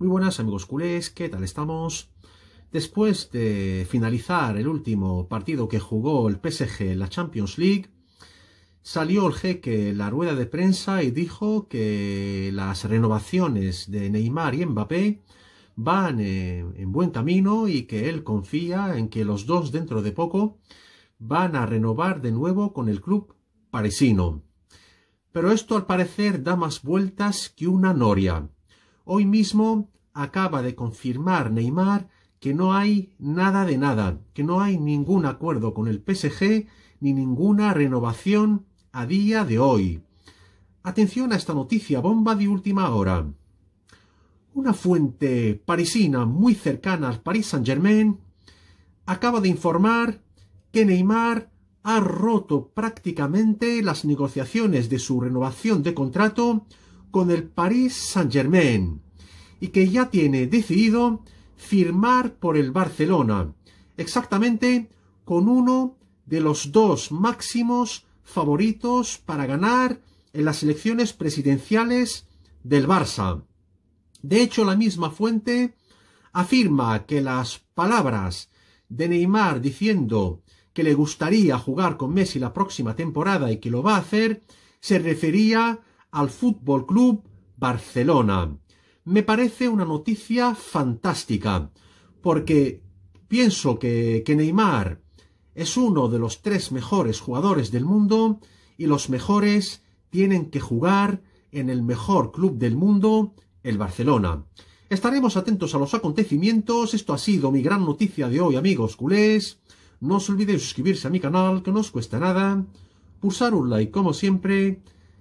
Muy buenas amigos culés, ¿qué tal estamos? Después de finalizar el último partido que jugó el PSG en la Champions League, salió el jeque en la rueda de prensa y dijo que las renovaciones de Neymar y Mbappé van en buen camino y que él confía en que los dos dentro de poco van a renovar de nuevo con el club parisino. Pero esto al parecer da más vueltas que una noria. Hoy mismo acaba de confirmar Neymar que no hay nada de nada, que no hay ningún acuerdo con el PSG ni ninguna renovación a día de hoy. Atención a esta noticia bomba de última hora. Una fuente parisina muy cercana al Paris Saint-Germain acaba de informar que Neymar ha roto prácticamente las negociaciones de su renovación de contrato con el Paris Saint-Germain y que ya tiene decidido firmar por el Barcelona, exactamente con uno de los dos máximos favoritos para ganar en las elecciones presidenciales del Barça. De hecho, la misma fuente afirma que las palabras de Neymar diciendo que le gustaría jugar con Messi la próxima temporada y que lo va a hacer, se refería al Fútbol Club Barcelona. Me parece una noticia fantástica, porque pienso que, que Neymar es uno de los tres mejores jugadores del mundo y los mejores tienen que jugar en el mejor club del mundo, el Barcelona. Estaremos atentos a los acontecimientos. Esto ha sido mi gran noticia de hoy, amigos culés. No os olvidéis suscribirse a mi canal, que no os cuesta nada. Pulsar un like, como siempre